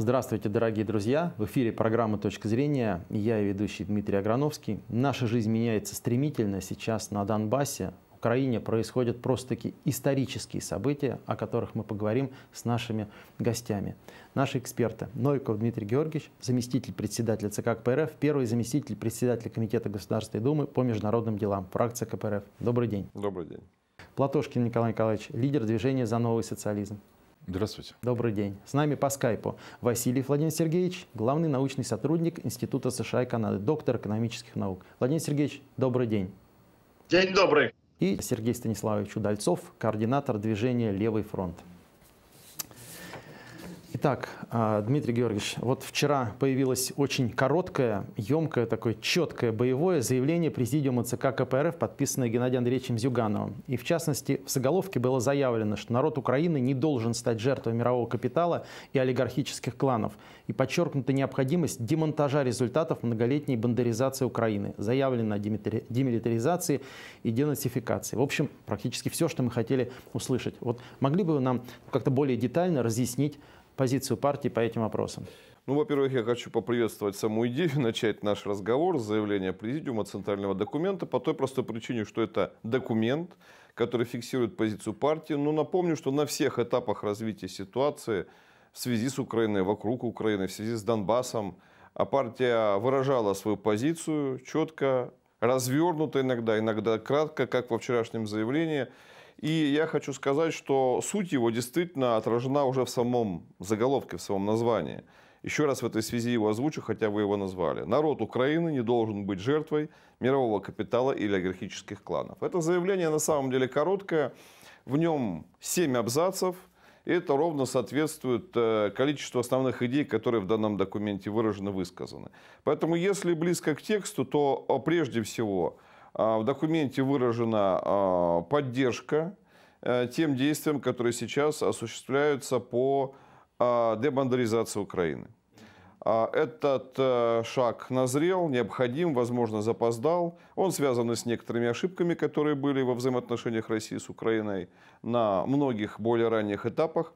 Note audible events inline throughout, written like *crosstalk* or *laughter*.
Здравствуйте, дорогие друзья! В эфире программа «Точка зрения». Я и ведущий Дмитрий Аграновский. Наша жизнь меняется стремительно. Сейчас на Донбассе, в Украине происходят просто-таки исторические события, о которых мы поговорим с нашими гостями. Наши эксперты. Нойков Дмитрий Георгиевич, заместитель председателя ЦК КПРФ, первый заместитель председателя Комитета Государственной Думы по международным делам, фракция КПРФ. Добрый день. Добрый день. Платошкин Николай Николаевич, лидер движения «За новый социализм». Здравствуйте. Добрый день. С нами по скайпу Василий Владимир Сергеевич, главный научный сотрудник Института США и Канады, доктор экономических наук. Владимир Сергеевич, добрый день. День добрый. И Сергей Станиславович Удальцов, координатор движения «Левый фронт». Итак, а, Дмитрий Георгиевич, вот вчера появилось очень короткое, емкое, такое четкое боевое заявление Президиума ЦК КПРФ, подписанное Геннадием Андреевичем Зюгановым. И в частности, в заголовке было заявлено, что народ Украины не должен стать жертвой мирового капитала и олигархических кланов. И подчеркнута необходимость демонтажа результатов многолетней бандеризации Украины, заявлено о демилитаризации и денацификации. В общем, практически все, что мы хотели услышать. Вот могли бы вы нам как-то более детально разъяснить, позицию партии по этим вопросам? Ну, во-первых, я хочу поприветствовать саму идею, *laughs* начать наш разговор с заявления Президиума центрального документа по той простой причине, что это документ, который фиксирует позицию партии. Но ну, напомню, что на всех этапах развития ситуации в связи с Украиной, вокруг Украины, в связи с Донбассом, а партия выражала свою позицию четко, развернуто иногда, иногда кратко, как во вчерашнем заявлении – и я хочу сказать, что суть его действительно отражена уже в самом заголовке, в самом названии. Еще раз в этой связи его озвучу, хотя вы его назвали. Народ Украины не должен быть жертвой мирового капитала или олигархических кланов. Это заявление на самом деле короткое, в нем 7 абзацев, и это ровно соответствует э, количеству основных идей, которые в данном документе выражены, высказаны. Поэтому, если близко к тексту, то э, прежде всего а, в документе выражена а, поддержка э, тем действиям, которые сейчас осуществляются по а, демандаризации Украины. Этот э, шаг назрел, необходим, возможно, запоздал. Он связан с некоторыми ошибками, которые были во взаимоотношениях России с Украиной на многих более ранних этапах.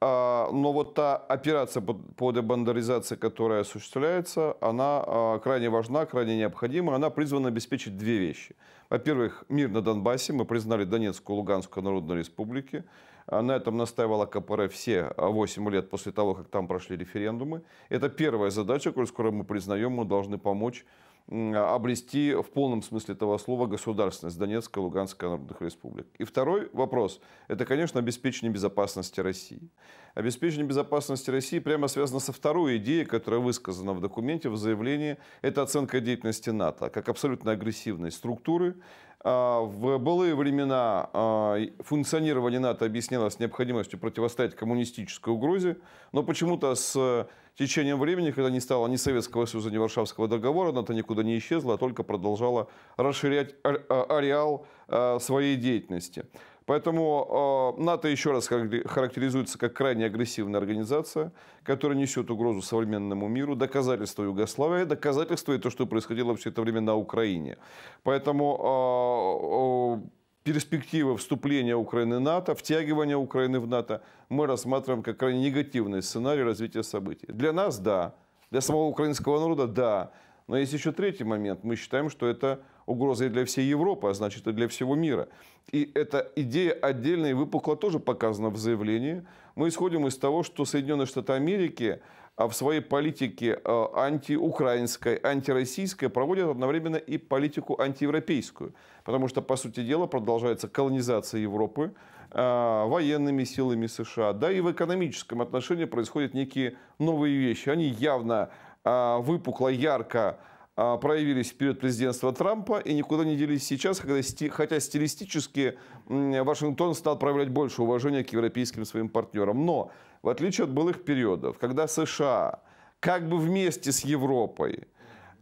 А, но вот та операция по дебандеризации, которая осуществляется, она а, крайне важна, крайне необходима. Она призвана обеспечить две вещи. Во-первых, мир на Донбассе. Мы признали Донецкую и Луганскую народные республики. А, на этом настаивала КПРФ все 8 лет после того, как там прошли референдумы. Это первая задача, которую скоро мы признаем, мы должны помочь обрести в полном смысле этого слова государственность Донецкой и Луганской народных республик. И второй вопрос – это, конечно, обеспечение безопасности России. Обеспечение безопасности России прямо связано со второй идеей, которая высказана в документе, в заявлении. Это оценка деятельности НАТО как абсолютно агрессивной структуры, а, в былые времена а, функционирование НАТО объяснялось необходимостью противостоять коммунистической угрозе, но почему-то с течением времени, когда не стало ни Советского Союза, ни Варшавского договора, НАТО никуда не исчезла, а только продолжала расширять а, ареал а, своей деятельности. Поэтому а, НАТО еще раз характеризуется как крайне агрессивная организация, которая несет угрозу современному миру, доказательство Югославии, доказательство и то, что происходило все это время на Украине. Поэтому перспектива вступления Украины в НАТО, втягивания Украины в НАТО, мы рассматриваем как крайне негативный сценарий развития событий. Для нас – да. Для самого украинского народа – да. Но есть еще третий момент. Мы считаем, что это угроза и для всей Европы, а значит и для всего мира. И эта идея отдельная и выпукла тоже показана в заявлении. Мы исходим из того, что Соединенные Штаты Америки а в своей политике э, антиукраинской, антироссийской проводят одновременно и политику антиевропейскую. Потому что, по сути дела, продолжается колонизация Европы э, военными силами США. Да и в экономическом отношении происходят некие новые вещи. Они явно э, выпукло, ярко а, проявились в период президентства Трампа и никуда не делись сейчас, когда, хотя стилистически Вашингтон стал проявлять больше уважения к европейским своим партнерам. Но, в отличие от былых периодов, когда США как бы вместе с Европой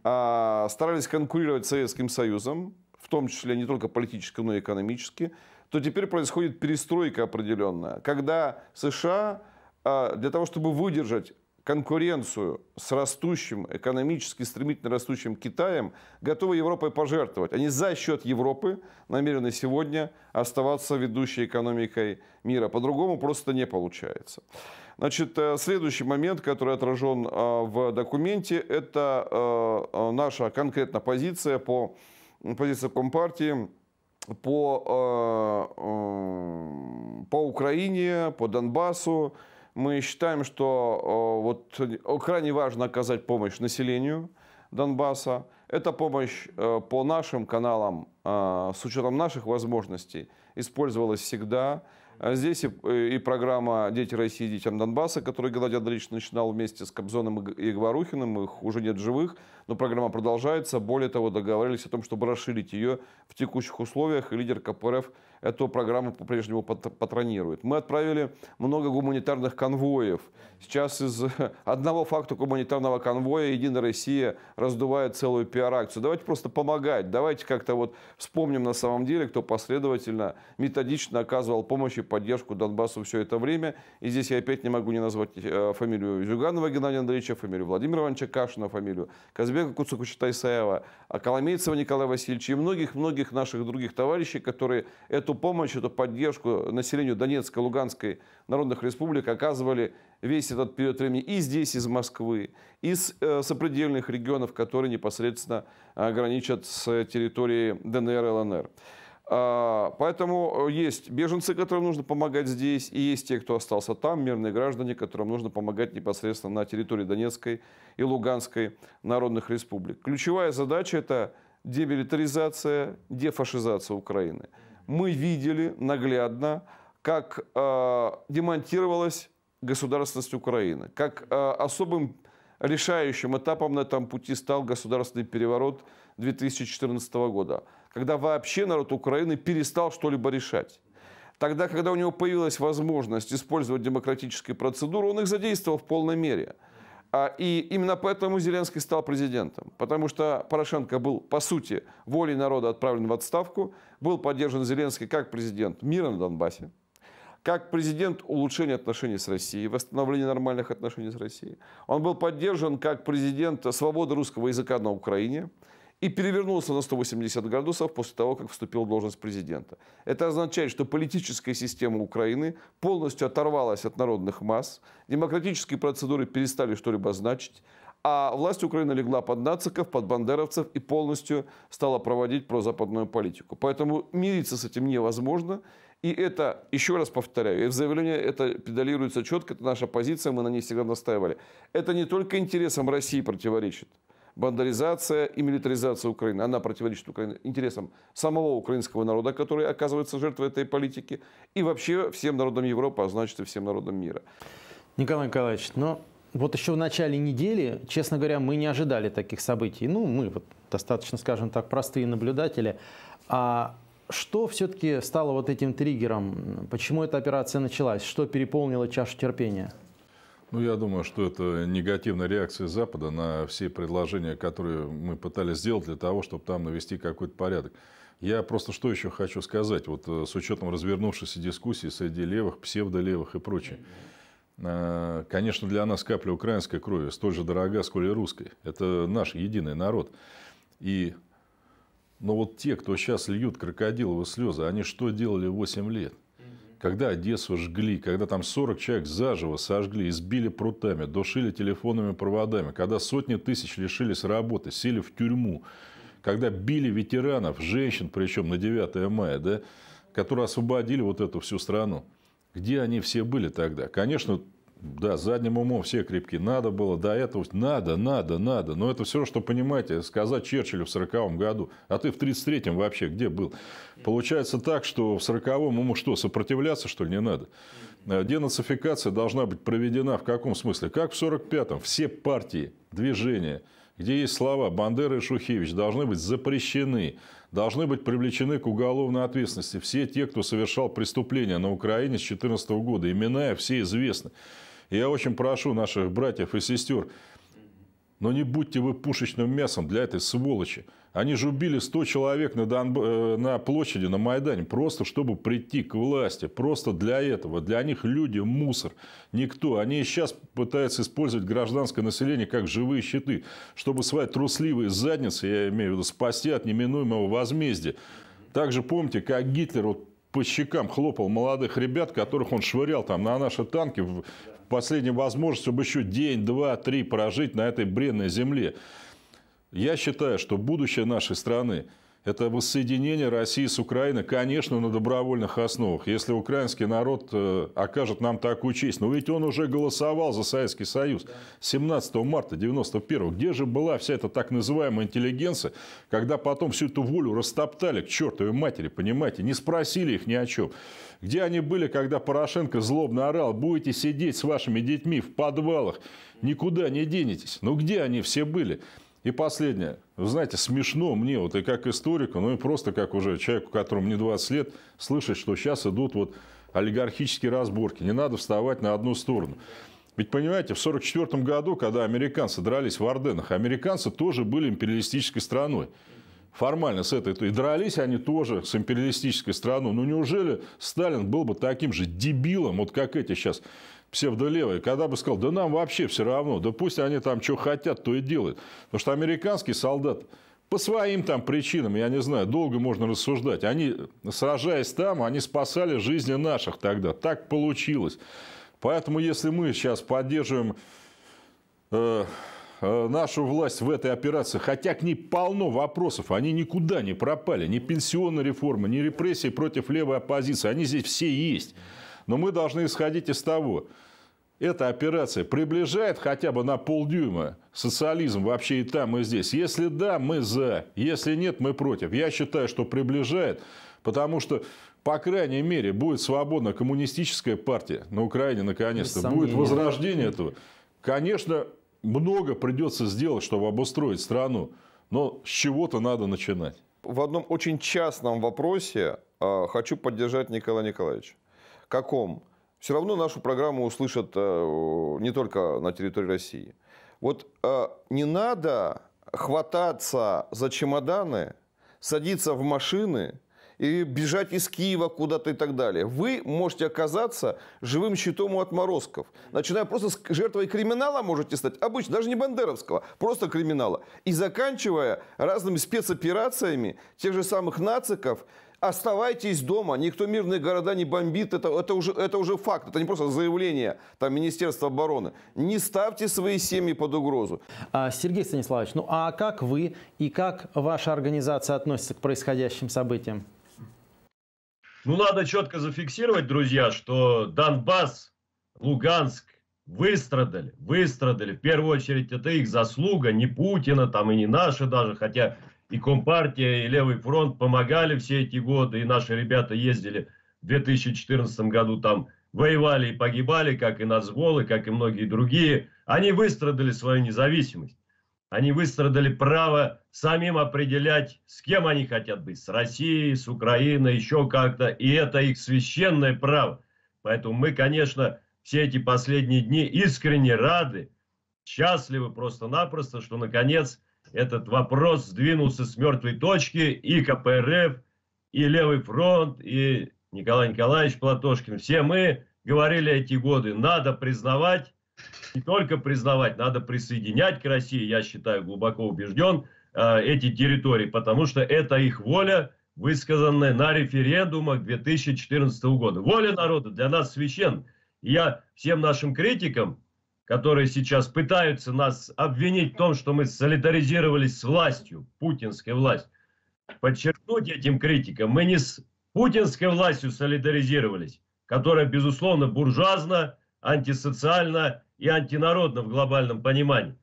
а, старались конкурировать с Советским Союзом, в том числе не только политически, но и экономически, то теперь происходит перестройка определенная, когда США а, для того, чтобы выдержать конкуренцию с растущим, экономически стремительно растущим Китаем готова Европой пожертвовать. Они за счет Европы намерены сегодня оставаться ведущей экономикой мира. По-другому просто не получается. Значит, э, следующий момент, который отражен э, в документе, это э, наша конкретная позиция по позиция Компартии по, по Украине, по Донбассу, мы считаем, что вот, крайне важно оказать помощь населению Донбасса. Эта помощь э, по нашим каналам э, с учетом наших возможностей использовалась всегда. А здесь и, э, и программа «Дети России, детям Донбасса», которую Геннадий Андреевич начинал вместе с Кобзоном и Говорухиным, их уже нет живых, но программа продолжается. Более того, договорились о том, чтобы расширить ее в текущих условиях, и лидер КПРФ эту программу по-прежнему патронирует. Мы отправили много гуманитарных конвоев. Сейчас из одного факта гуманитарного конвоя «Единая Россия» раздувает целую пиар-акцию. Давайте просто помогать, давайте как-то вот вспомним на самом деле, кто последовательно, методично оказывал помощь и поддержку Донбассу все это время. И здесь я опять не могу не назвать э, фамилию Зюганова Геннадия Андреевича, фамилию Владимира Ивановича Кашина, фамилию Казбека Куцукуча Тайсаева, а Коломейцева Николая Васильевича и многих-многих наших других товарищей, которые эту помощь, эту поддержку населению Донецкой, Луганской народных республик оказывали весь этот период времени и здесь, из Москвы, из э, сопредельных регионов, которые непосредственно граничат с территорией ДНР и ЛНР. А, поэтому э, есть беженцы, которым нужно помогать здесь, и есть те, кто остался там, мирные граждане, которым нужно помогать непосредственно на территории Донецкой и Луганской народных республик. Ключевая задача – это демилитаризация, дефашизация Украины – мы видели наглядно, как э, демонтировалась государственность Украины, как э, особым решающим этапом на этом пути стал государственный переворот 2014 года, когда вообще народ Украины перестал что-либо решать. Тогда, когда у него появилась возможность использовать демократические процедуры, он их задействовал в полной мере – а, и именно поэтому Зеленский стал президентом, потому что Порошенко был, по сути, волей народа отправлен в отставку, был поддержан Зеленский как президент мира на Донбассе, как президент улучшения отношений с Россией, восстановления нормальных отношений с Россией. Он был поддержан как президент свободы русского языка на Украине, и перевернулся на 180 градусов после того, как вступил в должность президента. Это означает, что политическая система Украины полностью оторвалась от народных масс, демократические процедуры перестали что-либо значить, а власть Украины легла под нациков, под бандеровцев и полностью стала проводить прозападную политику. Поэтому мириться с этим невозможно. И это, еще раз повторяю, и в заявлении это педалируется четко, это наша позиция, мы на ней всегда настаивали. Это не только интересам России противоречит бандализация и милитаризация Украины. Она противоречит Украине, интересам самого украинского народа, который оказывается жертвой этой политики, и вообще всем народам Европы, а значит и всем народам мира. Николай Николаевич, но ну, вот еще в начале недели, честно говоря, мы не ожидали таких событий. Ну, мы вот достаточно, скажем так, простые наблюдатели. А что все-таки стало вот этим триггером? Почему эта операция началась? Что переполнило чашу терпения? Ну, я думаю, что это негативная реакция Запада на все предложения, которые мы пытались сделать для того, чтобы там навести какой-то порядок. Я просто что еще хочу сказать, вот э, с учетом развернувшейся дискуссии среди левых, псевдолевых и прочее. Э, конечно, для нас капля украинской крови столь же дорога, сколь и русской. Это наш единый народ. И, но вот те, кто сейчас льют крокодиловые слезы, они что делали 8 лет? когда Одессу жгли, когда там 40 человек заживо сожгли, избили прутами, душили телефонными проводами, когда сотни тысяч лишились работы, сели в тюрьму, когда били ветеранов, женщин, причем на 9 мая, да, которые освободили вот эту всю страну. Где они все были тогда? Конечно, да, задним умом все крепки. Надо было до этого, надо, надо, надо. Но это все, что, понимаете, э, сказать Черчиллю в 40 году. А ты в 33-м вообще где был? Получается так, что в 40 ему что, сопротивляться, что ли, не надо? Э, денацификация должна быть проведена в каком смысле? Как в 45-м все партии, движения, где есть слова Бандера и Шухевич, должны быть запрещены, должны быть привлечены к уголовной ответственности все те, кто совершал преступления на Украине с 2014 года. Имена все известны я очень прошу наших братьев и сестер, но не будьте вы пушечным мясом для этой сволочи. Они же убили 100 человек на, Донб... Э, на площади, на Майдане, просто чтобы прийти к власти. Просто для этого. Для них люди мусор. Никто. Они сейчас пытаются использовать гражданское население как живые щиты, чтобы свои трусливые задницы, я имею в виду, спасти от неминуемого возмездия. Также помните, как Гитлер вот по щекам хлопал молодых ребят, которых он швырял там на наши танки, в последней возможности, чтобы еще день, два, три прожить на этой бренной земле. Я считаю, что будущее нашей страны – это воссоединение России с Украиной, конечно, на добровольных основах, если украинский народ э, окажет нам такую честь. Но ведь он уже голосовал за Советский Союз 17 марта 91 Где же была вся эта так называемая интеллигенция, когда потом всю эту волю растоптали к чертовой матери, понимаете, не спросили их ни о чем. Где они были, когда Порошенко злобно орал, будете сидеть с вашими детьми в подвалах, никуда не денетесь. Ну где они все были? И последнее. Вы знаете, смешно мне, вот и как историку, ну и просто как уже человеку, которому не 20 лет, слышать, что сейчас идут вот олигархические разборки. Не надо вставать на одну сторону. Ведь понимаете, в 1944 году, когда американцы дрались в Орденах, американцы тоже были империалистической страной. Формально с этой. И дрались они тоже с империалистической страной. Но ну, неужели Сталин был бы таким же дебилом, вот как эти сейчас псевдолевые, когда бы сказал, да нам вообще все равно, да пусть они там что хотят, то и делают. Потому что американский солдат по своим там причинам, я не знаю, долго можно рассуждать. Они, сражаясь там, они спасали жизни наших тогда. Так получилось. Поэтому, если мы сейчас поддерживаем э, э, нашу власть в этой операции, хотя к ней полно вопросов, они никуда не пропали. Ни пенсионная реформа, ни репрессии против левой оппозиции, они здесь все есть. Но мы должны исходить из того, эта операция приближает хотя бы на полдюйма социализм вообще и там, и здесь. Если да, мы за, если нет, мы против. Я считаю, что приближает, потому что, по крайней мере, будет свободна коммунистическая партия на Украине наконец-то, будет возрождение этого. Конечно, много придется сделать, чтобы обустроить страну, но с чего-то надо начинать. В одном очень частном вопросе э, хочу поддержать Николая Николаевича каком, все равно нашу программу услышат э, не только на территории России. Вот э, не надо хвататься за чемоданы, садиться в машины и бежать из Киева куда-то и так далее. Вы можете оказаться живым щитом у отморозков. Начиная просто с жертвой криминала можете стать, обычно, даже не бандеровского, просто криминала. И заканчивая разными спецоперациями тех же самых нациков оставайтесь дома, никто мирные города не бомбит, это, это, уже, это уже факт, это не просто заявление там, Министерства обороны. Не ставьте свои семьи под угрозу. А, Сергей Станиславович, ну а как вы и как ваша организация относится к происходящим событиям? Ну, надо четко зафиксировать, друзья, что Донбасс, Луганск выстрадали, выстрадали. В первую очередь, это их заслуга, не Путина там и не наши даже, хотя и Компартия, и Левый фронт помогали все эти годы, и наши ребята ездили в 2014 году там, воевали и погибали, как и Назголы, как и многие другие. Они выстрадали свою независимость. Они выстрадали право самим определять, с кем они хотят быть, с Россией, с Украиной, еще как-то. И это их священное право. Поэтому мы, конечно, все эти последние дни искренне рады, счастливы просто-напросто, что наконец этот вопрос сдвинулся с мертвой точки и КПРФ, и Левый фронт, и Николай Николаевич Платошкин. Все мы говорили эти годы, надо признавать, не только признавать, надо присоединять к России, я считаю, глубоко убежден, э, эти территории, потому что это их воля, высказанная на референдумах 2014 года. Воля народа для нас священ. И я всем нашим критикам которые сейчас пытаются нас обвинить в том, что мы солидаризировались с властью, путинской властью. Подчеркнуть этим критикам, мы не с путинской властью солидаризировались, которая, безусловно, буржуазна, антисоциальна и антинародна в глобальном понимании.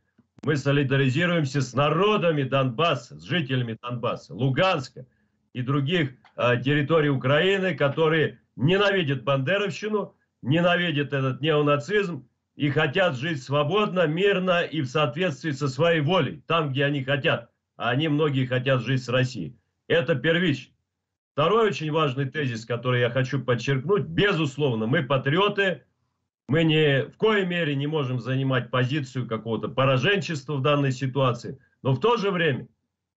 Мы солидаризируемся с народами Донбасса, с жителями Донбасса, Луганска и других э, территорий Украины, которые ненавидят бандеровщину, ненавидят этот неонацизм и хотят жить свободно, мирно и в соответствии со своей волей, там, где они хотят. А они, многие, хотят жить с Россией. Это первично. Второй очень важный тезис, который я хочу подчеркнуть, безусловно, мы патриоты, мы не, в коей мере не можем занимать позицию какого-то пораженчества в данной ситуации, но в то же время,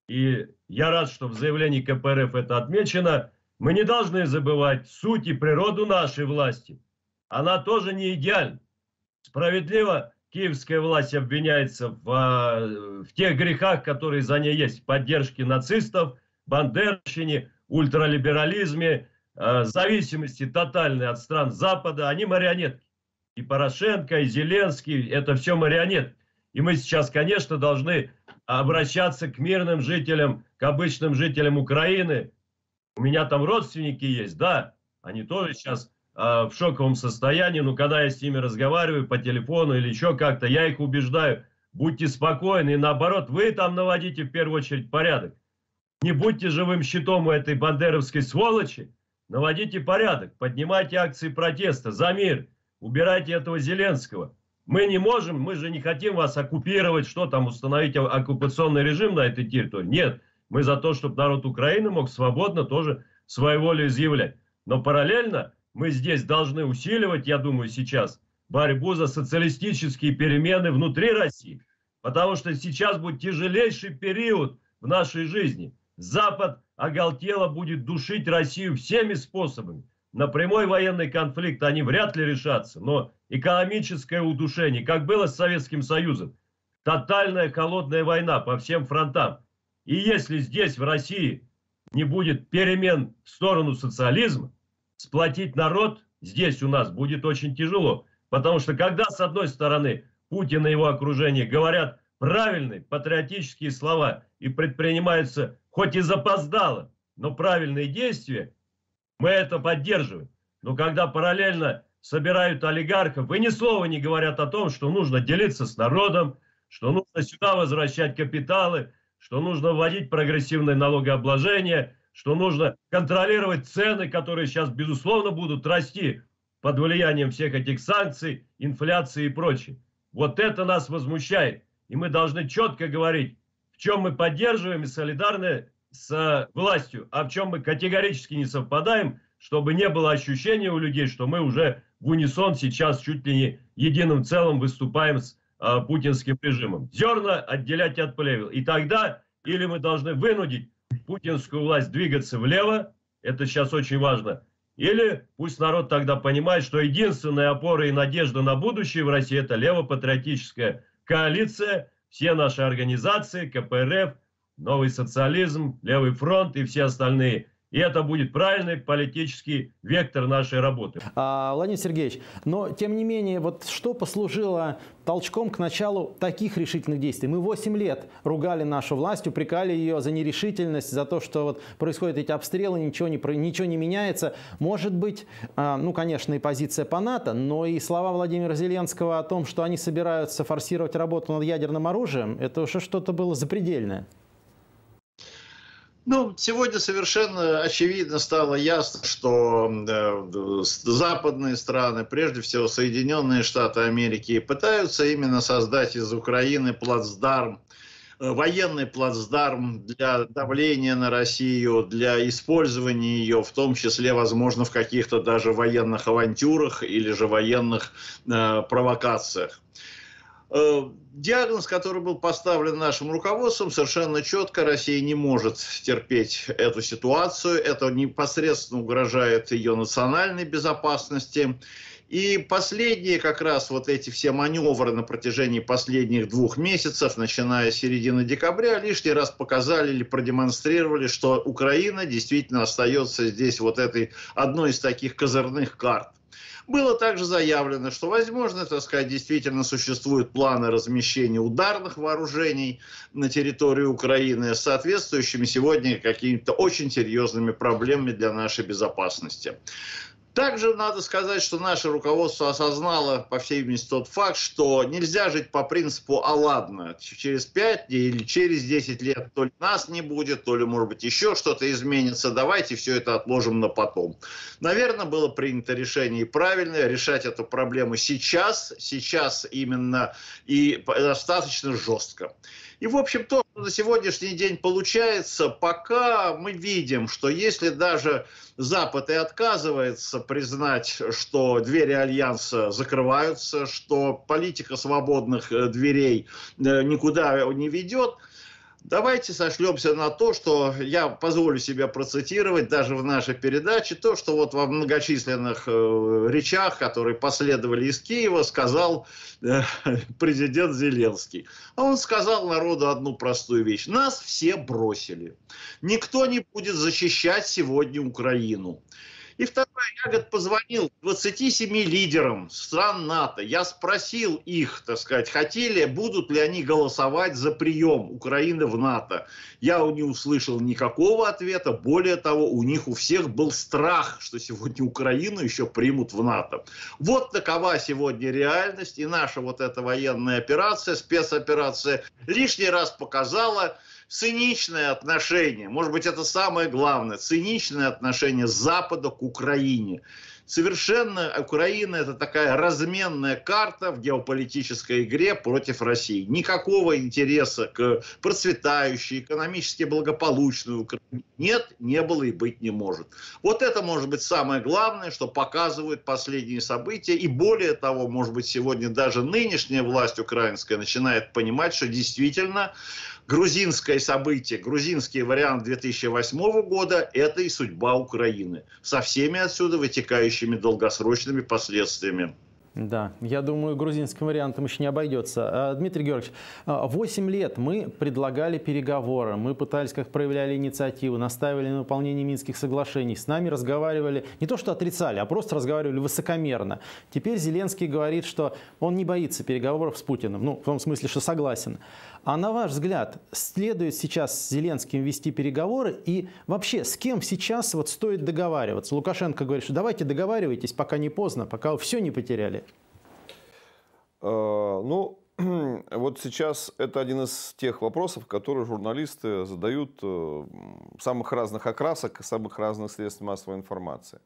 и я рад, что в заявлении КПРФ это отмечено, мы не должны забывать суть и природу нашей власти. Она тоже не идеальна. Справедливо киевская власть обвиняется в, а, в тех грехах, которые за ней есть. В поддержке нацистов, бандерщине, ультралиберализме, а, зависимости тотальной от стран Запада. Они марионетки. И Порошенко, и Зеленский – это все марионетки. И мы сейчас, конечно, должны обращаться к мирным жителям, к обычным жителям Украины. У меня там родственники есть, да, они тоже сейчас Э, в шоковом состоянии, но ну, когда я с ними разговариваю по телефону или еще как-то, я их убеждаю, будьте спокойны, и наоборот, вы там наводите в первую очередь порядок. Не будьте живым щитом у этой бандеровской сволочи, наводите порядок, поднимайте акции протеста за мир, убирайте этого Зеленского. Мы не можем, мы же не хотим вас оккупировать, что там, установить оккупационный режим на этой территории. Нет, мы за то, чтобы народ Украины мог свободно тоже свою волю изъявлять. Но параллельно мы здесь должны усиливать, я думаю, сейчас борьбу за социалистические перемены внутри России. Потому что сейчас будет тяжелейший период в нашей жизни. Запад оголтело будет душить Россию всеми способами. На прямой военный конфликт они вряд ли решатся, но экономическое удушение, как было с Советским Союзом, тотальная холодная война по всем фронтам. И если здесь, в России, не будет перемен в сторону социализма, сплотить народ здесь у нас будет очень тяжело. Потому что когда, с одной стороны, Путин и его окружение говорят правильные патриотические слова и предпринимаются, хоть и запоздало, но правильные действия, мы это поддерживаем. Но когда параллельно собирают олигархов вы ни слова не говорят о том, что нужно делиться с народом, что нужно сюда возвращать капиталы, что нужно вводить прогрессивное налогообложение – что нужно контролировать цены, которые сейчас, безусловно, будут расти под влиянием всех этих санкций, инфляции и прочее. Вот это нас возмущает. И мы должны четко говорить, в чем мы поддерживаем и солидарны с э, властью, а в чем мы категорически не совпадаем, чтобы не было ощущения у людей, что мы уже в унисон сейчас чуть ли не единым целым выступаем с а, путинским режимом. Зерна отделять от плевел. И тогда или мы должны вынудить путинскую власть двигаться влево, это сейчас очень важно, или пусть народ тогда понимает, что единственная опора и надежда на будущее в России – это левопатриотическая коалиция, все наши организации, КПРФ, Новый социализм, Левый фронт и все остальные – и это будет правильный политический вектор нашей работы. А, Владимир Сергеевич, но тем не менее, вот что послужило толчком к началу таких решительных действий? Мы 8 лет ругали нашу власть, упрекали ее за нерешительность, за то, что вот происходят эти обстрелы, ничего не, ничего не меняется. Может быть, а, ну, конечно, и позиция по НАТО, но и слова Владимира Зеленского о том, что они собираются форсировать работу над ядерным оружием, это уже что-то было запредельное. Ну, сегодня совершенно очевидно стало ясно, что э, западные страны, прежде всего Соединенные Штаты Америки, пытаются именно создать из Украины плацдарм, э, военный плацдарм для давления на Россию, для использования ее, в том числе, возможно, в каких-то даже военных авантюрах или же военных э, провокациях. Э, диагноз, который был поставлен нашим руководством, совершенно четко. Россия не может терпеть эту ситуацию. Это непосредственно угрожает ее национальной безопасности. И последние как раз вот эти все маневры на протяжении последних двух месяцев, начиная с середины декабря, лишний раз показали или продемонстрировали, что Украина действительно остается здесь вот этой одной из таких козырных карт. Было также заявлено, что, возможно, так сказать, действительно существуют планы размещения ударных вооружений на территории Украины с соответствующими сегодня какими-то очень серьезными проблемами для нашей безопасности. Также надо сказать, что наше руководство осознало, по всей видимости, тот факт, что нельзя жить по принципу «а ладно, через 5 или через 10 лет то ли нас не будет, то ли, может быть, еще что-то изменится, давайте все это отложим на потом». Наверное, было принято решение и правильное решать эту проблему сейчас, сейчас именно и достаточно жестко. И, в общем, то, что на сегодняшний день получается, пока мы видим, что если даже Запад и отказывается признать, что двери Альянса закрываются, что политика свободных э, дверей э, никуда не ведет – Давайте сошлемся на то, что я позволю себе процитировать даже в нашей передаче, то, что вот во многочисленных э, речах, которые последовали из Киева, сказал э, *laughs* президент Зеленский. А он сказал народу одну простую вещь. Нас все бросили. Никто не будет защищать сегодня Украину. И второе, я, говорит, позвонил 27 лидерам стран НАТО. Я спросил их, так сказать, хотели, будут ли они голосовать за прием Украины в НАТО. Я не услышал никакого ответа. Более того, у них у всех был страх, что сегодня Украину еще примут в НАТО. Вот такова сегодня реальность. И наша вот эта военная операция, спецоперация, лишний раз показала, циничное отношение, может быть, это самое главное, циничное отношение Запада к Украине. Совершенно Украина это такая разменная карта в геополитической игре против России. Никакого интереса к процветающей, экономически благополучной Украине нет, не было и быть не может. Вот это может быть самое главное, что показывают последние события. И более того, может быть, сегодня даже нынешняя власть украинская начинает понимать, что действительно грузинское событие, грузинский вариант 2008 года – это и судьба Украины со всеми отсюда вытекающими долгосрочными последствиями. Да, я думаю, грузинским вариантом еще не обойдется. А, Дмитрий Георгиевич, 8 а, лет мы предлагали переговоры, мы пытались, как проявляли инициативу, наставили на выполнение Минских соглашений, с нами разговаривали, не то что отрицали, а просто разговаривали высокомерно. Теперь Зеленский говорит, что он не боится переговоров с Путиным, ну, в том смысле, что согласен. А на ваш взгляд, следует сейчас с Зеленским вести переговоры и вообще с кем сейчас вот стоит договариваться? Лукашенко говорит, что давайте договаривайтесь, пока не поздно, пока все не потеряли. Э, ну, *clears throat* вот сейчас это один из тех вопросов, которые журналисты задают э, самых разных окрасок самых разных средств массовой информации.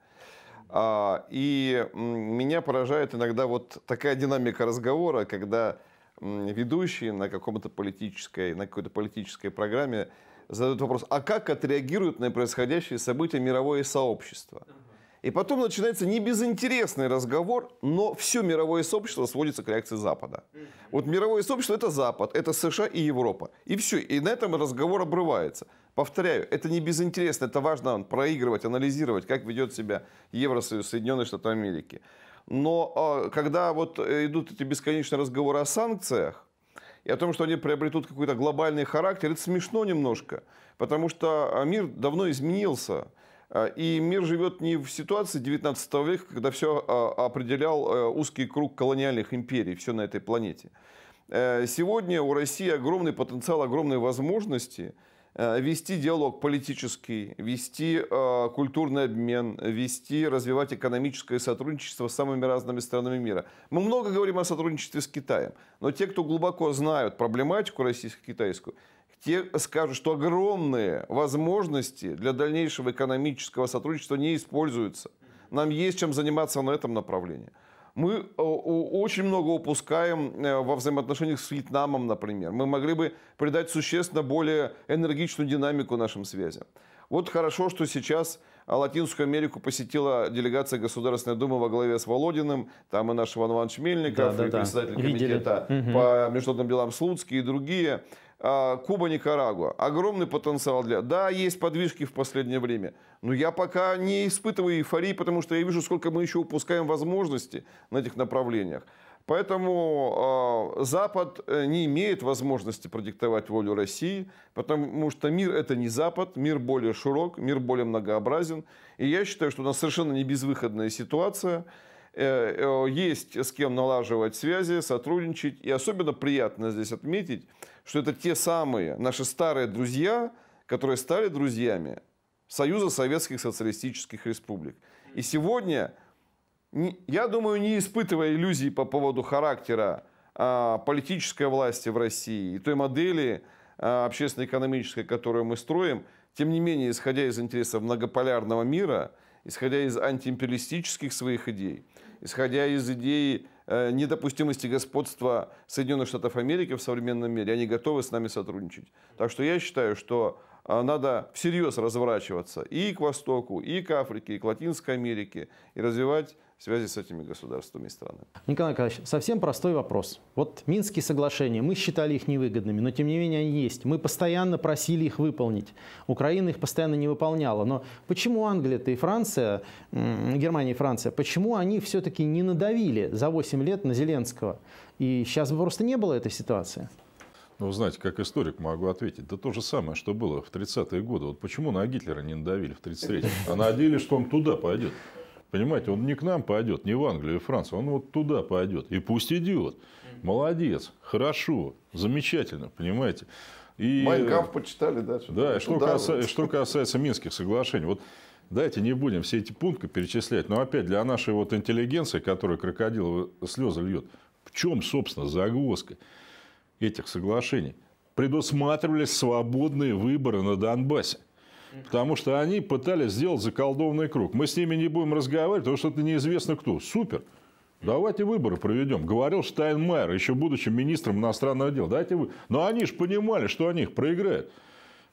А, и меня поражает иногда вот такая динамика разговора, когда ведущие на каком-то политической, на какой-то политической программе задают вопрос, а как отреагирует на происходящие события мировое сообщество? И потом начинается небезынтересный разговор, но все мировое сообщество сводится к реакции Запада. Вот мировое сообщество – это Запад, это США и Европа. И все, и на этом разговор обрывается. Повторяю, это не безинтересно, это важно проигрывать, анализировать, как ведет себя Евросоюз, Соединенные Штаты Америки. Но а, когда вот э, идут эти бесконечные разговоры о санкциях, и о том, что они приобретут какой-то глобальный характер, это смешно немножко, потому что а, мир давно изменился. Э, и мир живет не в ситуации 19 века, когда все э, определял э, узкий круг колониальных империй, все на этой планете. Сегодня у России огромный потенциал, огромные возможности вести диалог политический, вести культурный обмен, вести, развивать экономическое сотрудничество с самыми разными странами мира. Мы много говорим о сотрудничестве с Китаем, но те, кто глубоко знают проблематику российско-китайскую, те скажут, что огромные возможности для дальнейшего экономического сотрудничества не используются. Нам есть чем заниматься на этом направлении. Мы э, очень много упускаем э, во взаимоотношениях с Вьетнамом, например. Мы могли бы придать существенно более энергичную динамику нашим связям. Вот хорошо, что сейчас Латинскую Америку посетила делегация Государственной Думы во главе с Володиным, там и наш Иван Иванович Мельников, да, да, и председатель комитета Видели. по международным делам Слуцкий и другие. А, Куба, Никарагуа. Огромный потенциал для... Да, есть подвижки в последнее время, но я пока не испытываю эйфории, потому что я вижу, сколько мы еще упускаем возможности на этих направлениях. Поэтому а, э, Запад не имеет возможности продиктовать волю России, потому что мир это не Запад, мир более широк, мир более многообразен. И я считаю, что у нас совершенно не безвыходная ситуация э, э, есть с кем налаживать связи, сотрудничать. И особенно приятно здесь отметить, что это те самые наши старые друзья, которые стали друзьями Союза Советских Социалистических Республик. И сегодня, я думаю, не испытывая иллюзий по поводу характера а, политической власти в России и той модели а, общественно-экономической, которую мы строим, тем не менее, исходя из интересов многополярного мира, исходя из антиимпериалистических своих идей, исходя из идеи Э, недопустимости господства Соединенных Штатов Америки в современном мире. Они готовы с нами сотрудничать. Так что я считаю, что э, надо всерьез разворачиваться и к Востоку, и к Африке, и к Латинской Америке, и развивать в связи с этими государствами и странами. Николай Николаевич, совсем простой вопрос. Вот Минские соглашения, мы считали их невыгодными, но тем не менее они есть. Мы постоянно просили их выполнить. Украина их постоянно не выполняла. Но почему Англия-то и Франция, Германия и Франция, почему они все-таки не надавили за 8 лет на Зеленского? И сейчас бы просто не было этой ситуации. Ну, знаете, как историк могу ответить. Да то же самое, что было в 30-е годы. Вот почему на Гитлера не надавили в 33-м? А надеялись, что он туда пойдет. Понимаете, он не к нам пойдет, не в Англию и а Францию, он вот туда пойдет. И пусть идет. Молодец, хорошо, замечательно, понимаете. И, Майнкамп почитали, да? Да, и что, касается, что касается Минских соглашений. Вот дайте не будем все эти пункты перечислять. Но опять для нашей вот интеллигенции, которая крокодил слезы льет, в чем, собственно, загвоздка этих соглашений? Предусматривались свободные выборы на Донбассе. Потому что они пытались сделать заколдованный круг. Мы с ними не будем разговаривать, потому что это неизвестно кто. Супер. Давайте выборы проведем. Говорил Штайнмайер, еще будучи министром иностранного дела. Давайте вы... Но они же понимали, что они их проиграют.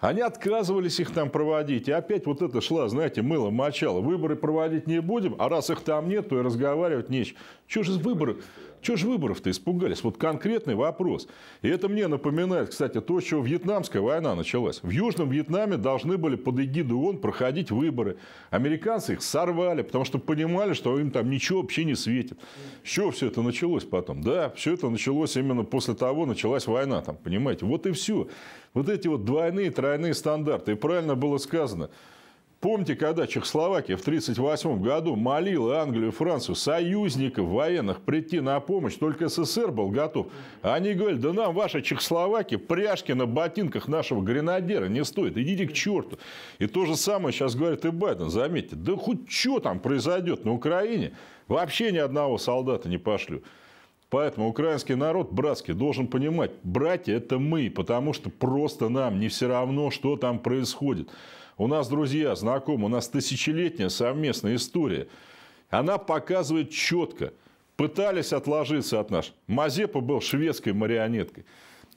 Они отказывались их там проводить. И опять вот это шла, знаете, мыло мочало. Выборы проводить не будем, а раз их там нет, то и разговаривать нечего. Чего же выборы? Чего же выборов-то испугались? Вот конкретный вопрос. И это мне напоминает, кстати, то, с чего Вьетнамская война началась. В Южном Вьетнаме должны были под эгидой ООН проходить выборы. Американцы их сорвали, потому что понимали, что им там ничего вообще не светит. С чего все это началось потом? Да, все это началось именно после того, началась война там, понимаете? Вот и все. Вот эти вот двойные, тройные стандарты. И правильно было сказано – Помните, когда Чехословакия в 1938 году молила Англию и Францию, союзников военных, прийти на помощь, только СССР был готов. Они говорили, да нам ваша Чехословакия пряжки на ботинках нашего гренадера не стоит, идите к черту. И то же самое сейчас говорит и Байден, заметьте, да хоть что там произойдет на Украине, вообще ни одного солдата не пошлю. Поэтому украинский народ братский должен понимать, братья это мы, потому что просто нам не все равно, что там происходит. У нас друзья, знакомые, у нас тысячелетняя совместная история. Она показывает четко. Пытались отложиться от нас. Мазепа был шведской марионеткой.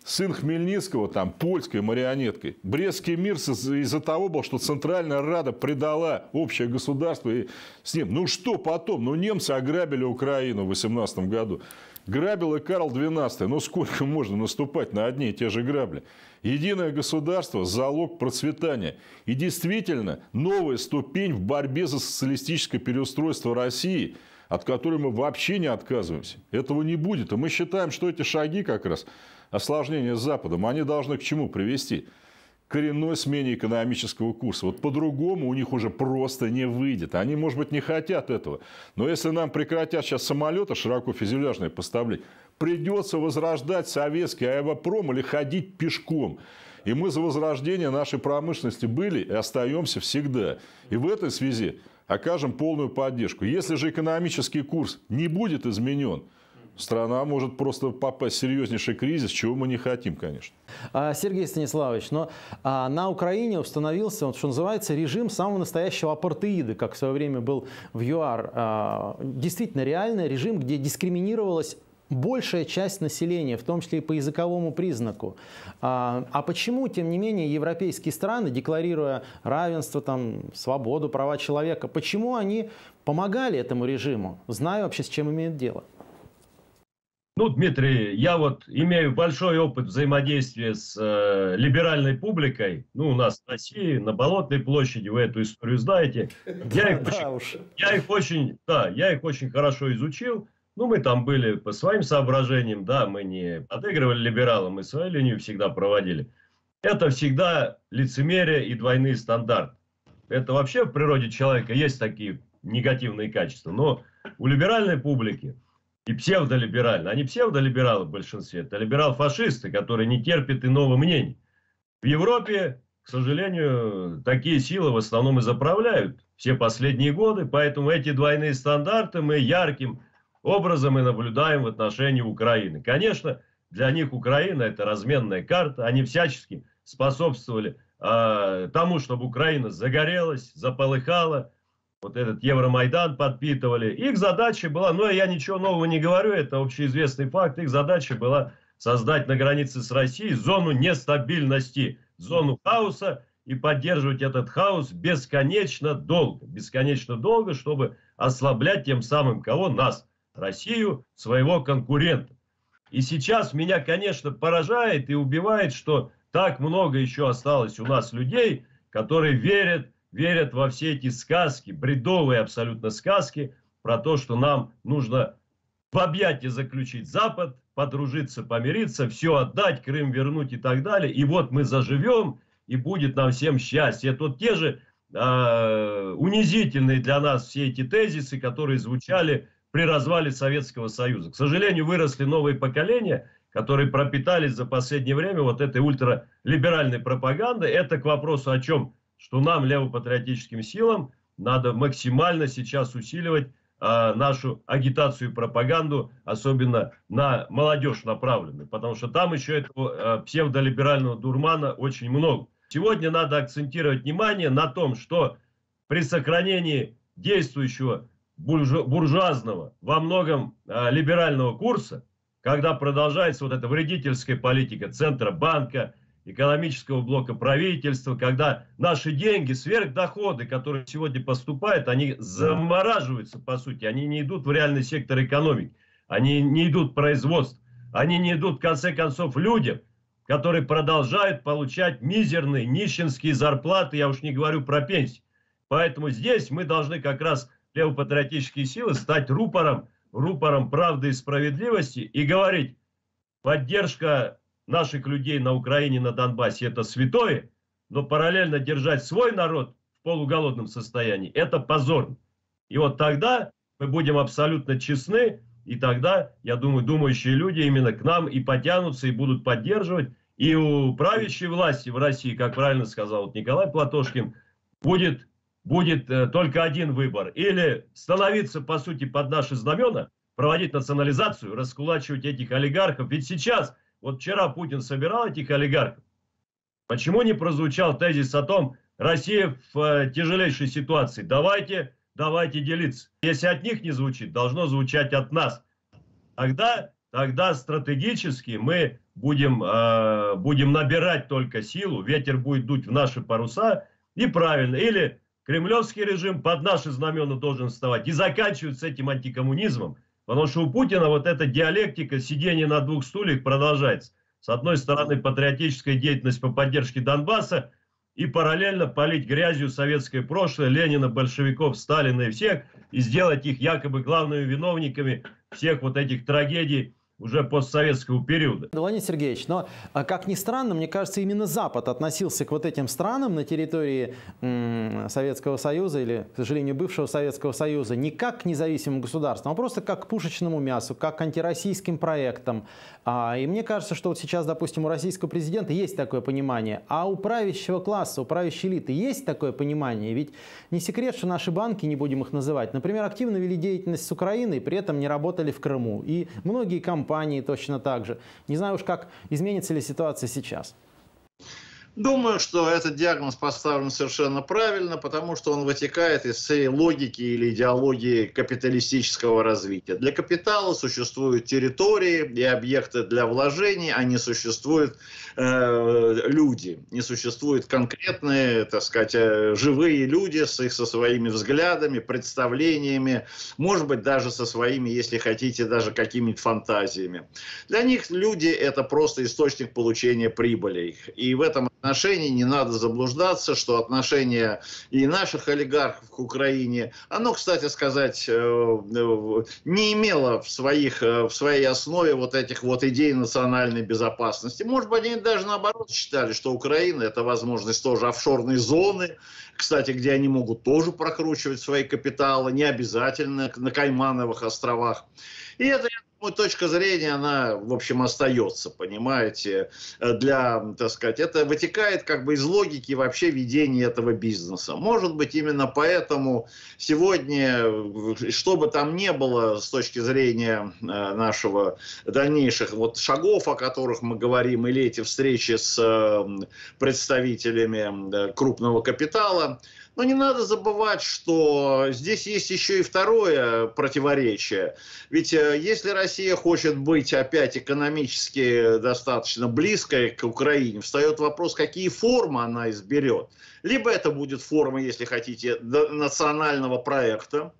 Сын Хмельницкого там польской марионеткой. Брестский мир из-за того был, что Центральная Рада предала общее государство и с ним. Ну что потом? Ну немцы ограбили Украину в 18 году. Грабил и Карл XII. Но ну, сколько можно наступать на одни и те же грабли? Единое государство – залог процветания. И действительно, новая ступень в борьбе за социалистическое переустройство России – от которой мы вообще не отказываемся. Этого не будет. И мы считаем, что эти шаги как раз осложнения с Западом, они должны к чему привести? коренной смене экономического курса. Вот по-другому у них уже просто не выйдет. Они, может быть, не хотят этого. Но если нам прекратят сейчас самолеты широко фюзеляжные поставлять, придется возрождать советский авиапром или ходить пешком. И мы за возрождение нашей промышленности были и остаемся всегда. И в этой связи окажем полную поддержку. Если же экономический курс не будет изменен, страна может просто попасть в серьезнейший кризис, чего мы не хотим, конечно. А, Сергей Станиславович, но а, на Украине установился, вот, что называется, режим самого настоящего апартеида, как в свое время был в ЮАР. А, действительно реальный режим, где дискриминировалась большая часть населения, в том числе и по языковому признаку. А, а почему, тем не менее, европейские страны, декларируя равенство, там, свободу, права человека, почему они помогали этому режиму, зная вообще, с чем имеют дело? Ну, Дмитрий, я вот имею большой опыт взаимодействия с э, либеральной публикой. Ну, у нас в России, на Болотной площади, вы эту историю знаете. Я их, очень, я их очень, да, я их очень хорошо изучил. Ну, мы там были по своим соображениям, да, мы не отыгрывали либералам, мы свою линию всегда проводили. Это всегда лицемерие и двойные стандарт. Это вообще в природе человека есть такие негативные качества. Но у либеральной публики – и псевдолиберально. Они псевдолибералы в большинстве, это либерал-фашисты, которые не терпят иного мнения. В Европе, к сожалению, такие силы в основном и заправляют все последние годы, поэтому эти двойные стандарты мы ярким образом и наблюдаем в отношении Украины. Конечно, для них Украина – это разменная карта, они всячески способствовали э, тому, чтобы Украина загорелась, заполыхала – вот этот Евромайдан подпитывали. Их задача была, ну я ничего нового не говорю, это общеизвестный факт, их задача была создать на границе с Россией зону нестабильности, зону хаоса и поддерживать этот хаос бесконечно долго, бесконечно долго, чтобы ослаблять тем самым кого? Нас, Россию, своего конкурента. И сейчас меня, конечно, поражает и убивает, что так много еще осталось у нас людей, которые верят, верят во все эти сказки, бредовые абсолютно сказки про то, что нам нужно в объятия заключить Запад, подружиться, помириться, все отдать, Крым вернуть и так далее. И вот мы заживем, и будет нам всем счастье. Это вот те же э, унизительные для нас все эти тезисы, которые звучали при развале Советского Союза. К сожалению, выросли новые поколения, которые пропитались за последнее время вот этой ультралиберальной пропагандой. Это к вопросу о чем что нам, левопатриотическим силам, надо максимально сейчас усиливать а, нашу агитацию и пропаганду, особенно на молодежь направленную, потому что там еще этого а, псевдолиберального дурмана очень много. Сегодня надо акцентировать внимание на том, что при сохранении действующего буржу, буржуазного, во многом а, либерального курса, когда продолжается вот эта вредительская политика Центробанка, экономического блока правительства, когда наши деньги, сверхдоходы, которые сегодня поступают, они замораживаются, по сути, они не идут в реальный сектор экономики, они не идут в производство, они не идут, в конце концов, людям, которые продолжают получать мизерные нищенские зарплаты, я уж не говорю про пенсии. Поэтому здесь мы должны как раз, левопатриотические силы, стать рупором, рупором правды и справедливости и говорить, поддержка наших людей на Украине, на Донбассе – это святое, но параллельно держать свой народ в полуголодном состоянии – это позорно. И вот тогда мы будем абсолютно честны, и тогда, я думаю, думающие люди именно к нам и потянутся, и будут поддерживать. И у правящей власти в России, как правильно сказал вот Николай Платошкин, будет, будет э, только один выбор. Или становиться, по сути, под наши знамена, проводить национализацию, раскулачивать этих олигархов. Ведь сейчас – вот вчера Путин собирал этих олигархов. Почему не прозвучал тезис о том, Россия в э, тяжелейшей ситуации, давайте, давайте делиться. Если от них не звучит, должно звучать от нас. Тогда, тогда стратегически мы будем, э, будем набирать только силу, ветер будет дуть в наши паруса, и правильно. Или кремлевский режим под наши знамена должен вставать и заканчивать с этим антикоммунизмом – Потому что у Путина вот эта диалектика сидения на двух стульях продолжается. С одной стороны, патриотическая деятельность по поддержке Донбасса и параллельно полить грязью советское прошлое Ленина, большевиков, Сталина и всех, и сделать их якобы главными виновниками всех вот этих трагедий уже постсоветского периода. Леонид Сергеевич, но, а, как ни странно, мне кажется, именно Запад относился к вот этим странам на территории Советского Союза или, к сожалению, бывшего Советского Союза не как к независимому государству, а просто как к пушечному мясу, как к антироссийским проектам. А, и мне кажется, что вот сейчас, допустим, у российского президента есть такое понимание, а у правящего класса, у правящей элиты есть такое понимание. Ведь не секрет, что наши банки, не будем их называть, например, активно вели деятельность с Украиной, при этом не работали в Крыму. И многие компании компании точно так же. Не знаю уж, как изменится ли ситуация сейчас. Думаю, что этот диагноз поставлен совершенно правильно, потому что он вытекает из всей логики или идеологии капиталистического развития. Для капитала существуют территории и объекты для вложений, а не существуют э, люди, не существуют конкретные, так сказать, э, живые люди с их со своими взглядами, представлениями, может быть, даже со своими, если хотите, даже какими то фантазиями. Для них люди – это просто источник получения прибыли. И в этом отношений, не надо заблуждаться, что отношения и наших олигархов к Украине, оно, кстати сказать, э, э, не имело в, своих, э, в своей основе вот этих вот идей национальной безопасности. Может быть, они даже наоборот считали, что Украина – это возможность тоже офшорной зоны, кстати, где они могут тоже прокручивать свои капиталы, не обязательно на Каймановых островах. И это мой точка зрения, она, в общем, остается, понимаете, э, для, так сказать, это вытекает как бы из логики вообще ведения этого бизнеса. Может быть, именно поэтому сегодня, э, что бы там ни было с точки зрения э, нашего дальнейших вот шагов, о которых мы говорим, или эти встречи с представителями крупного капитала – но ну, не надо забывать, что здесь есть еще и второе противоречие. Ведь э, если Россия хочет быть опять экономически достаточно близкой к Украине, встает вопрос, какие формы она изберет. Либо это будет форма, если хотите, национального проекта,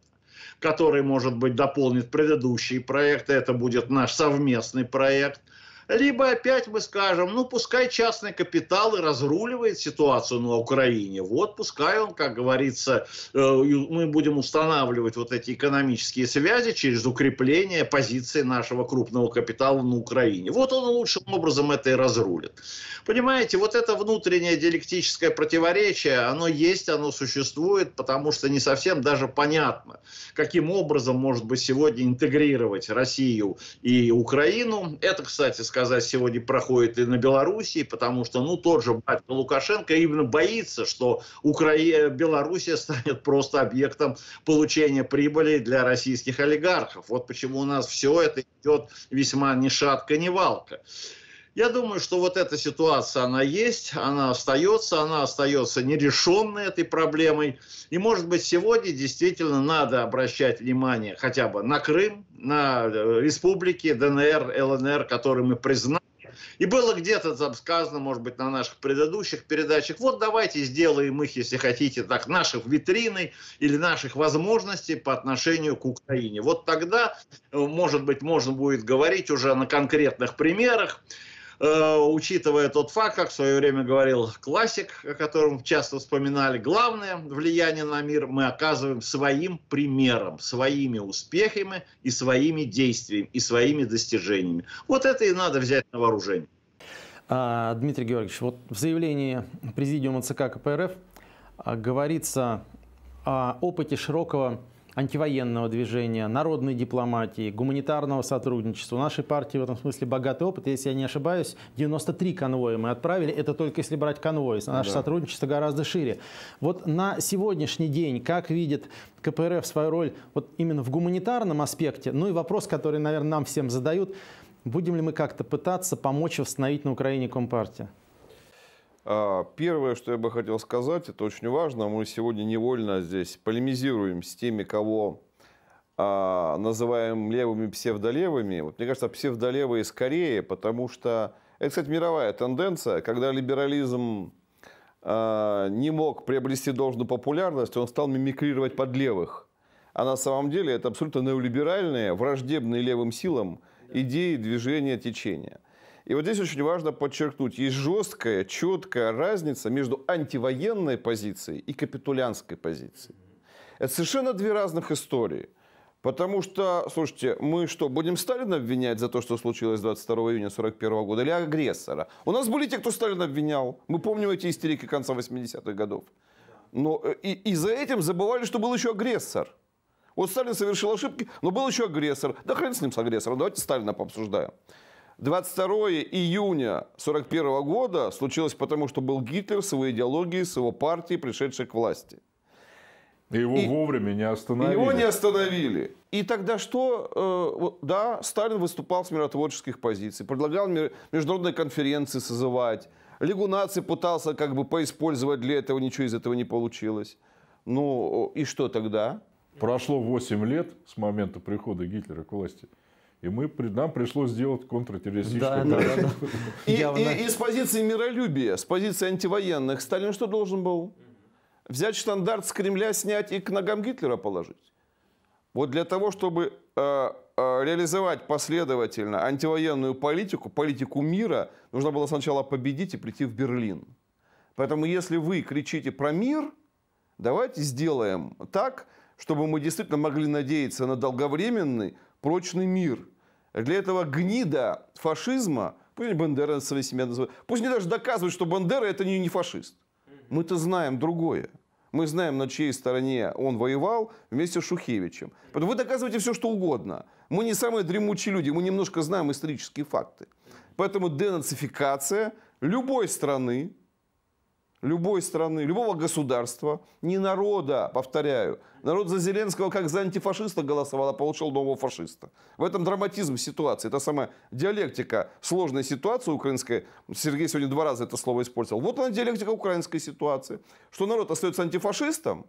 который, может быть, дополнит предыдущие проекты. Это будет наш совместный проект либо опять мы скажем, ну пускай частный капитал и разруливает ситуацию на Украине, вот пускай он, как говорится, э, мы будем устанавливать вот эти экономические связи через укрепление позиции нашего крупного капитала на Украине. Вот он лучшим образом это и разрулит. Понимаете, вот это внутреннее диалектическое противоречие, оно есть, оно существует, потому что не совсем даже понятно, каким образом может быть сегодня интегрировать Россию и Украину. Это, кстати, сказать сказать, сегодня проходит и на Белоруссии, потому что, ну, тот же батька Лукашенко именно боится, что Укра... Белоруссия станет просто объектом получения прибыли для российских олигархов. Вот почему у нас все это идет весьма ни шатка, ни валка. Я думаю, что вот эта ситуация, она есть, она остается, она остается нерешенной этой проблемой. И, может быть, сегодня действительно надо обращать внимание хотя бы на Крым, на э, республики ДНР, ЛНР, которые мы признали. И было где-то там сказано, может быть, на наших предыдущих передачах, вот давайте сделаем их, если хотите, так, наших витриной или наших возможностей по отношению к Украине. Вот тогда, э, может быть, можно будет говорить уже на конкретных примерах Э, учитывая тот факт, как в свое время говорил классик, о котором часто вспоминали, главное влияние на мир мы оказываем своим примером, своими успехами и своими действиями, и своими достижениями. Вот это и надо взять на вооружение. А, Дмитрий Георгиевич, вот в заявлении Президиума ЦК КПРФ а, говорится о опыте широкого антивоенного движения, народной дипломатии, гуманитарного сотрудничества. У нашей партии в этом смысле богатый опыт. Если я не ошибаюсь, 93 конвоя мы отправили. Это только если брать конвои. Наше да. сотрудничество гораздо шире. Вот на сегодняшний день, как видит КПРФ свою роль вот именно в гуманитарном аспекте, ну и вопрос, который, наверное, нам всем задают, будем ли мы как-то пытаться помочь восстановить на Украине Компартию? А, первое, что я бы хотел сказать, это очень важно. Мы сегодня невольно здесь полемизируем с теми, кого а, называем левыми псевдолевыми. Вот мне кажется, псевдолевые скорее, потому что это, кстати, мировая тенденция, когда либерализм а, не мог приобрести должную популярность, он стал мимикрировать под левых. А на самом деле это абсолютно неолиберальные, враждебные левым силам идеи движения течения. И вот здесь очень важно подчеркнуть, есть жесткая, четкая разница между антивоенной позицией и капитулянской позицией. Это совершенно две разных истории. Потому что, слушайте, мы что, будем Сталина обвинять за то, что случилось 22 июня 1941 года, или агрессора? У нас были те, кто Сталина обвинял. Мы помним эти истерики конца 80-х годов. Но э, и, и за этим забывали, что был еще агрессор. Вот Сталин совершил ошибки, но был еще агрессор. Да хрен с ним с агрессором, давайте Сталина пообсуждаем. 22 июня 41 года случилось потому, что был Гитлер с его идеологией, с его партией, пришедшей к власти. И его и, вовремя не остановили. Его не остановили. И тогда что? Э, да, Сталин выступал с миротворческих позиций, предлагал международные конференции созывать. Лигу наций пытался как бы поиспользовать для этого, ничего из этого не получилось. Ну и что тогда? Прошло 8 лет с момента прихода Гитлера к власти. И мы, нам пришлось сделать контртеррористическую да, Да, да, да. И, и, и с позиции миролюбия, с позиции антивоенных, Сталин что должен был? Взять штандарт с Кремля, снять и к ногам Гитлера положить. Вот для того, чтобы э, э, реализовать последовательно антивоенную политику, политику мира, нужно было сначала победить и прийти в Берлин. Поэтому если вы кричите про мир, давайте сделаем так, чтобы мы действительно могли надеяться на долговременный прочный мир. Для этого гнида фашизма, пусть Бандера свои себя называют, пусть не даже доказывают, что Бандера это не, не фашист. Мы-то знаем другое. Мы знаем, на чьей стороне он воевал вместе с Шухевичем. Поэтому вы доказываете все, что угодно. Мы не самые дремучие люди, мы немножко знаем исторические факты. Поэтому денацификация любой страны, любой страны, любого государства, не народа, повторяю. Народ за Зеленского как за антифашиста голосовал, а получил нового фашиста. В этом драматизм ситуации. Это самая диалектика сложной ситуации украинской. Сергей сегодня два раза это слово использовал. Вот она диалектика украинской ситуации. Что народ остается антифашистом,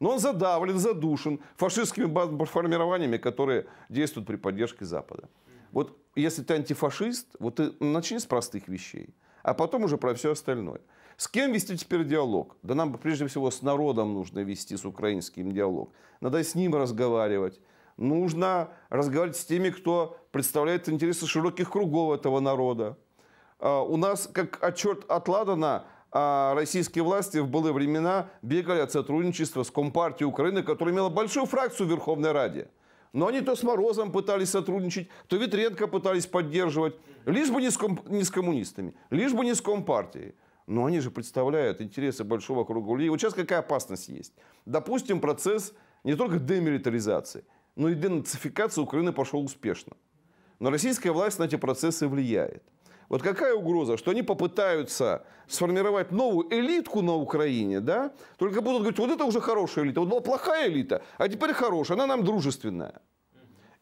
но он задавлен, задушен фашистскими формированиями, которые действуют при поддержке Запада. Вот если ты антифашист, вот ты начни с простых вещей, а потом уже про все остальное. С кем вести теперь диалог? Да нам прежде всего с народом нужно вести, с украинским диалог. Надо с ним разговаривать. Нужно разговаривать с теми, кто представляет интересы широких кругов этого народа. А, у нас, как отчет от Ладана, российские власти в былые времена бегали от сотрудничества с Компартией Украины, которая имела большую фракцию в Верховной Раде. Но они то с Морозом пытались сотрудничать, то Ветренко пытались поддерживать. Лишь бы не с, комп... не с коммунистами, лишь бы не с Компартией. Но они же представляют интересы большого круга людей. Вот сейчас какая опасность есть? Допустим, процесс не только демилитаризации, но и денацификации Украины пошел успешно. Но российская власть на эти процессы влияет. Вот какая угроза, что они попытаются сформировать новую элитку на Украине, да? Только будут говорить, вот это уже хорошая элита, вот была плохая элита, а теперь хорошая, она нам дружественная.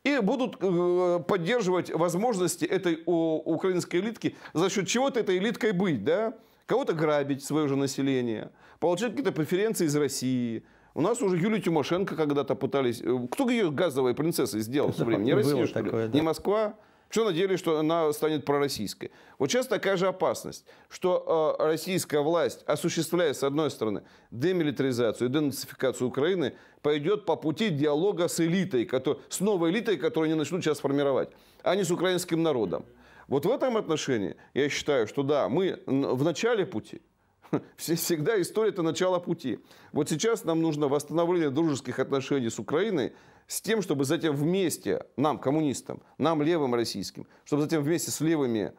И будут э, поддерживать возможности этой украинской элитки, за счет чего-то этой элиткой быть, да? кого-то грабить, свое же население, получать какие-то преференции из России. У нас уже Юлию Тимошенко когда-то пытались... Э, кто ее газовой принцессой сделал *laughs* со временем? Не Россия, что Такое, да. Не Москва? Все надеялись, что она станет пророссийской. Вот сейчас такая же опасность, что э, российская власть, осуществляя, с одной стороны, демилитаризацию и денацификацию Украины, пойдет по пути диалога с элитой, который, с новой элитой, которую они начнут сейчас формировать, а не с украинским народом. Вот в этом отношении я считаю, что да, мы в начале пути, *laughs* всегда история – это начало пути. Вот сейчас нам нужно восстановление дружеских отношений с Украиной с тем, чтобы затем вместе, нам, коммунистам, нам, левым российским, чтобы затем вместе с левыми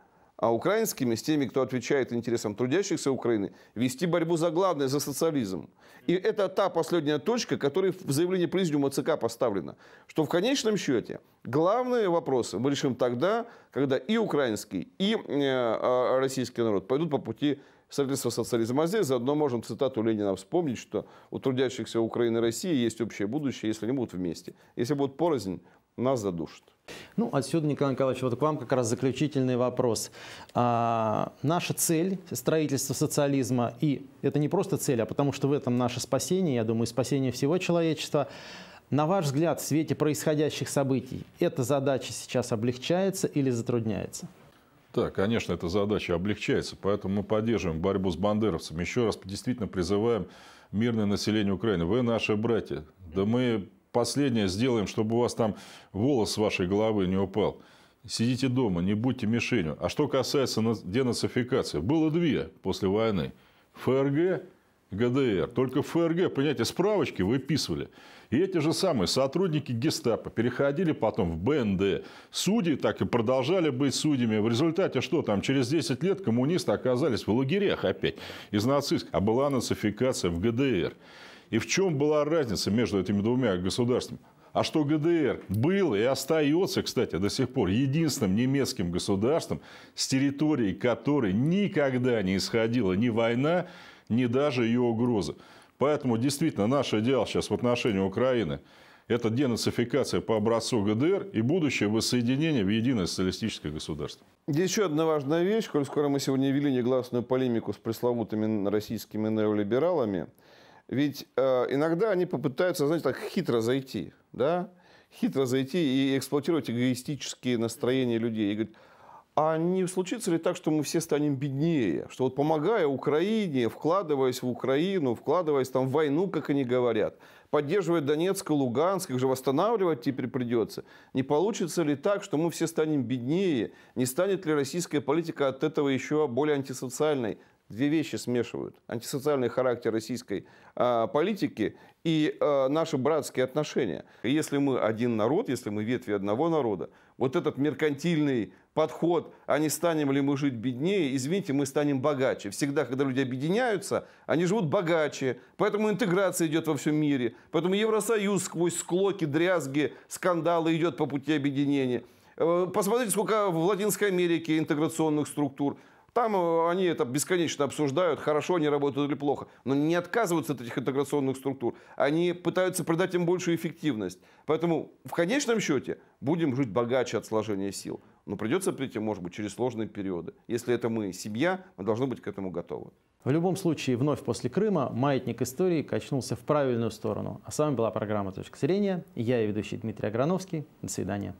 а украинскими, с теми, кто отвечает интересам трудящихся Украины, вести борьбу за главное, за социализм. И это та последняя точка, которая в заявлении Президиума ЦК поставлена, что в конечном счете главные вопросы мы решим тогда, когда и украинский, и э, а, российский народ пойдут по пути строительства социализма. А здесь заодно можем цитату Ленина вспомнить, что у трудящихся Украины и России есть общее будущее, если они будут вместе. Если будут порознь, нас задушат. Ну, отсюда, Николай Николаевич, вот к вам как раз заключительный вопрос. А, наша цель строительства социализма, и это не просто цель, а потому что в этом наше спасение, я думаю, спасение всего человечества, на ваш взгляд, в свете происходящих событий, эта задача сейчас облегчается или затрудняется? Да, конечно, эта задача облегчается, поэтому мы поддерживаем борьбу с бандеровцами. Еще раз действительно призываем мирное население Украины. Вы наши братья. Да мы последнее сделаем, чтобы у вас там волос с вашей головы не упал. Сидите дома, не будьте мишенью. А что касается денацификации, было две после войны. ФРГ ГДР. Только в ФРГ, понимаете, справочки выписывали. И эти же самые сотрудники гестапо переходили потом в БНД. Судьи так и продолжали быть судьями. В результате что там? Через 10 лет коммунисты оказались в лагерях опять из нацистов. А была нацификация в ГДР. И в чем была разница между этими двумя государствами? А что ГДР был и остается, кстати, до сих пор единственным немецким государством, с территории которой никогда не исходила ни война, ни даже ее угроза. Поэтому действительно наш идеал сейчас в отношении Украины – это денацификация по образцу ГДР и будущее воссоединение в единое социалистическое государство. Еще одна важная вещь, коль скоро мы сегодня вели негласную полемику с пресловутыми российскими неолибералами – ведь э, иногда они попытаются, знаете, так хитро зайти, да? Хитро зайти и эксплуатировать эгоистические настроения людей. И говорят, а не случится ли так, что мы все станем беднее? Что вот помогая Украине, вкладываясь в Украину, вкладываясь там в войну, как они говорят, поддерживая Донецк и Луганск, их же восстанавливать теперь придется. Не получится ли так, что мы все станем беднее? Не станет ли российская политика от этого еще более антисоциальной, две вещи смешивают. Антисоциальный характер российской э, политики и э, наши братские отношения. Если мы один народ, если мы ветви одного народа, вот этот меркантильный подход, а не станем ли мы жить беднее, извините, мы станем богаче. Всегда, когда люди объединяются, они живут богаче, поэтому интеграция идет во всем мире, поэтому Евросоюз сквозь склоки, дрязги, скандалы идет по пути объединения. Э, посмотрите, сколько в Латинской Америке интеграционных структур – там э, они это бесконечно обсуждают, хорошо они работают или плохо, но не отказываются от этих интеграционных структур. Они пытаются придать им большую эффективность. Поэтому в конечном счете будем жить богаче от сложения сил. Но придется прийти, может быть, через сложные периоды. Если это мы семья, мы должны быть к этому готовы. В любом случае, вновь после Крыма маятник истории качнулся в правильную сторону. А с вами была программа «Точка зрения». Я и ведущий Дмитрий Аграновский. До свидания.